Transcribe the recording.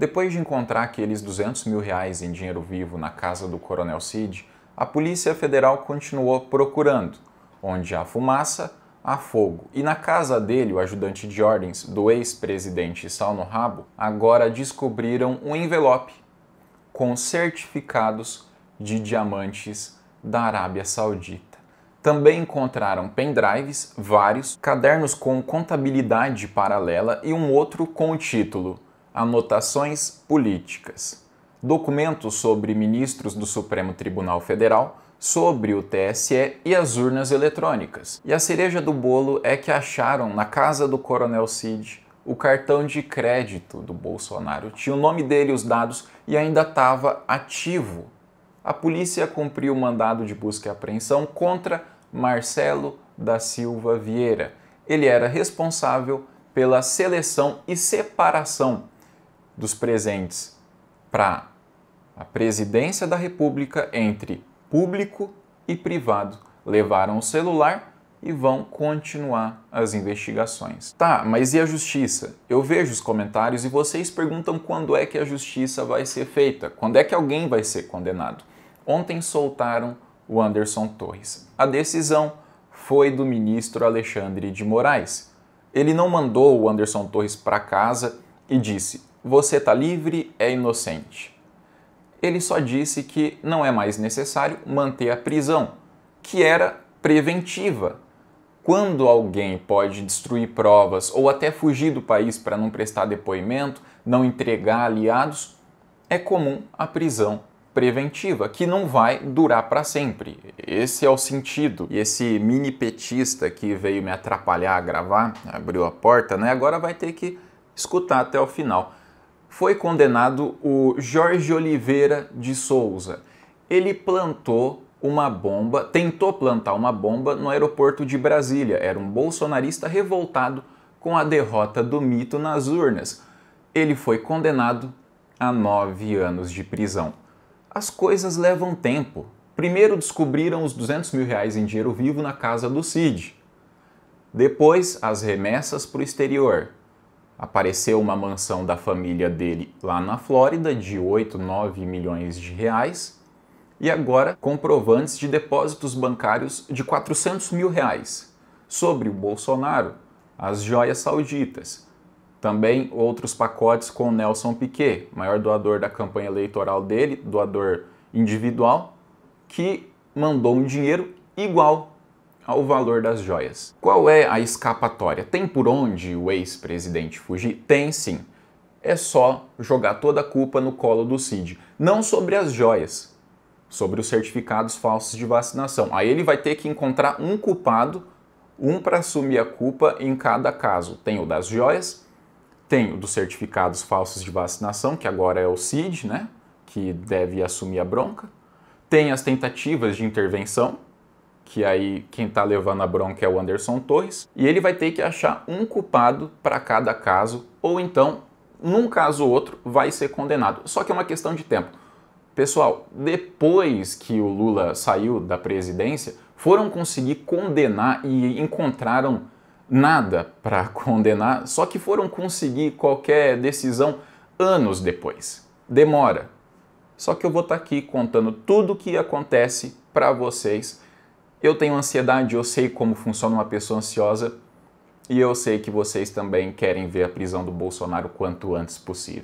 Depois de encontrar aqueles 200 mil reais em dinheiro vivo na casa do Coronel Cid, a Polícia Federal continuou procurando, onde há fumaça, há fogo. E na casa dele, o ajudante de ordens do ex-presidente Salno Rabo, agora descobriram um envelope com certificados de diamantes da Arábia Saudita. Também encontraram pendrives, vários, cadernos com contabilidade paralela e um outro com o título Anotações políticas. Documentos sobre ministros do Supremo Tribunal Federal, sobre o TSE e as urnas eletrônicas. E a cereja do bolo é que acharam na casa do Coronel Cid o cartão de crédito do Bolsonaro. Tinha o nome dele, os dados e ainda estava ativo. A polícia cumpriu o mandado de busca e apreensão contra Marcelo da Silva Vieira. Ele era responsável pela seleção e separação dos presentes para a presidência da República entre público e privado. Levaram o celular e vão continuar as investigações. Tá, mas e a justiça? Eu vejo os comentários e vocês perguntam quando é que a justiça vai ser feita, quando é que alguém vai ser condenado. Ontem soltaram o Anderson Torres. A decisão foi do ministro Alexandre de Moraes. Ele não mandou o Anderson Torres para casa e disse: você está livre, é inocente. Ele só disse que não é mais necessário manter a prisão, que era preventiva. Quando alguém pode destruir provas ou até fugir do país para não prestar depoimento, não entregar aliados, é comum a prisão preventiva, que não vai durar para sempre. Esse é o sentido. E esse mini petista que veio me atrapalhar a gravar, abriu a porta, né? Agora vai ter que escutar até o final foi condenado o Jorge Oliveira de Souza. Ele plantou uma bomba, tentou plantar uma bomba no aeroporto de Brasília. Era um bolsonarista revoltado com a derrota do mito nas urnas. Ele foi condenado a nove anos de prisão. As coisas levam tempo. Primeiro descobriram os 200 mil reais em dinheiro vivo na casa do Cid. Depois, as remessas para o exterior apareceu uma mansão da família dele lá na Flórida de 8, 9 milhões de reais e agora comprovantes de depósitos bancários de 400 mil reais sobre o Bolsonaro, as joias sauditas, também outros pacotes com Nelson Piquet, maior doador da campanha eleitoral dele, doador individual, que mandou um dinheiro igual ao valor das joias. Qual é a escapatória? Tem por onde o ex-presidente fugir? Tem sim. É só jogar toda a culpa no colo do Cid. Não sobre as joias, sobre os certificados falsos de vacinação. Aí ele vai ter que encontrar um culpado, um para assumir a culpa em cada caso. Tem o das joias, tem o dos certificados falsos de vacinação, que agora é o CID, né? Que deve assumir a bronca. Tem as tentativas de intervenção, que aí quem está levando a bronca é o Anderson Torres, e ele vai ter que achar um culpado para cada caso, ou então, num caso ou outro, vai ser condenado. Só que é uma questão de tempo. Pessoal, depois que o Lula saiu da presidência, foram conseguir condenar e encontraram nada para condenar, só que foram conseguir qualquer decisão anos depois. Demora. Só que eu vou estar tá aqui contando tudo o que acontece para vocês eu tenho ansiedade, eu sei como funciona uma pessoa ansiosa e eu sei que vocês também querem ver a prisão do Bolsonaro quanto antes possível.